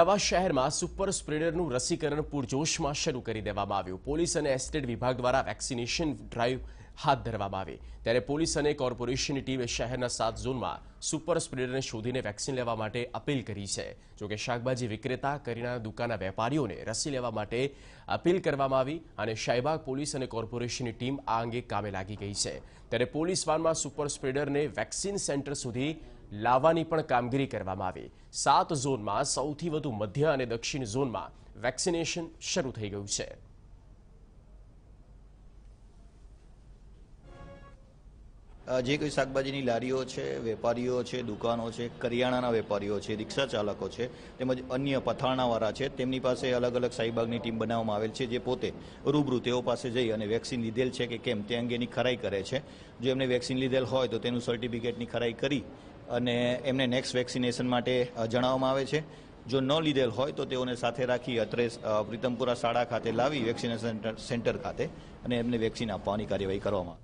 અમદાવાદ શહેરમાં સુપર સ્પ્રેડરનું રસીકરણ પૂરજોશમાં શરૂ કરી દેવામાં આવ્યું પોલીસ અને એસ્ટેટ વિભાગ દ્વારા વેક્સિનેશન ડ્રાઈવ હાથ ધરવામાં આવી ત્યારે પોલીસ અને કોર્પોરેશનની ટીમે શહેરના સાત ઝોનમાં સુપર સ્પ્રેડરને શોધીને વેક્સિન લેવા માટે અપીલ કરી છે જોકે શાકભાજી વિક્રેતા કરીના દુકાનના વેપારીઓને રસી લેવા માટે અપીલ કરવામાં આવી અને શાહીબાગ પોલીસ અને કોર્પોરેશનની ટીમ આ અંગે કામે લાગી ગઈ છે ત્યારે પોલીસ વાનમાં સુપર સ્પ્રેડરને વેક્સિન સેન્ટર સુધી લાવવાની પણ કામગીરી કરવામાં આવી સાત ઝોનમાં સૌથી વધુ મધ્ય અને દક્ષિણ ઝોનમાં વેક્સિનેશન શરૂ થઈ ગયું છે જે કોઈ શાકભાજીની લારીઓ છે વેપારીઓ છે દુકાનો છે કરિયાણાના વેપારીઓ છે રિક્ષા ચાલકો છે તેમજ અન્ય પથાણાવાળા છે તેમની પાસે અલગ અલગ શાહીબાગની ટીમ બનાવવામાં આવેલ છે જે પોતે રૂબરૂ તેઓ પાસે જઈ અને વેક્સિન લીધેલ છે કે કેમ તે અંગેની ખરાઈ કરે છે જો એમને વેક્સિન લીધેલ હોય તો તેનું સર્ટિફિકેટની ખરાઈ કરી અને એમને નેક્સ્ટ વેક્સિનેશન માટે જણાવવામાં આવે છે જો ન લીધેલ હોય તો તેઓને સાથે રાખી અત્રે પ્રીતમપુરા શાળા ખાતે લાવી વેક્સિનેશન સેન્ટર ખાતે અને એમને વેક્સિન આપવાની કાર્યવાહી કરવામાં